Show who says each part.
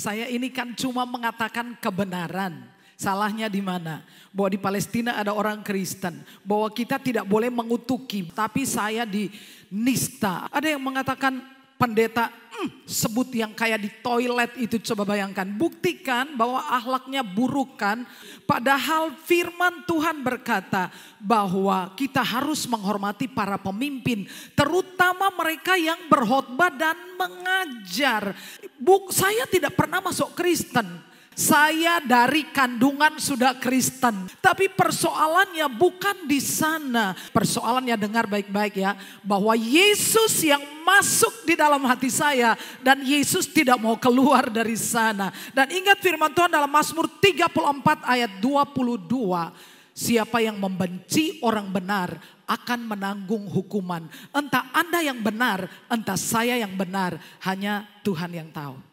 Speaker 1: Saya ini kan cuma mengatakan kebenaran. Salahnya di mana? Bahwa di Palestina ada orang Kristen. Bahwa kita tidak boleh mengutuki. Tapi saya di nista. Ada yang mengatakan pendeta hmm, sebut yang kayak di toilet itu coba bayangkan. Buktikan bahwa ahlaknya buruk kan padahal firman Tuhan berkata bahwa kita harus menghormati para pemimpin. Terutama mereka yang berkhotbah dan mengajar. Buk, saya tidak pernah masuk Kristen saya dari kandungan sudah Kristen. Tapi persoalannya bukan di sana. Persoalannya dengar baik-baik ya. Bahwa Yesus yang masuk di dalam hati saya. Dan Yesus tidak mau keluar dari sana. Dan ingat firman Tuhan dalam Mazmur 34 ayat 22. Siapa yang membenci orang benar akan menanggung hukuman. Entah Anda yang benar, entah saya yang benar, hanya Tuhan yang tahu.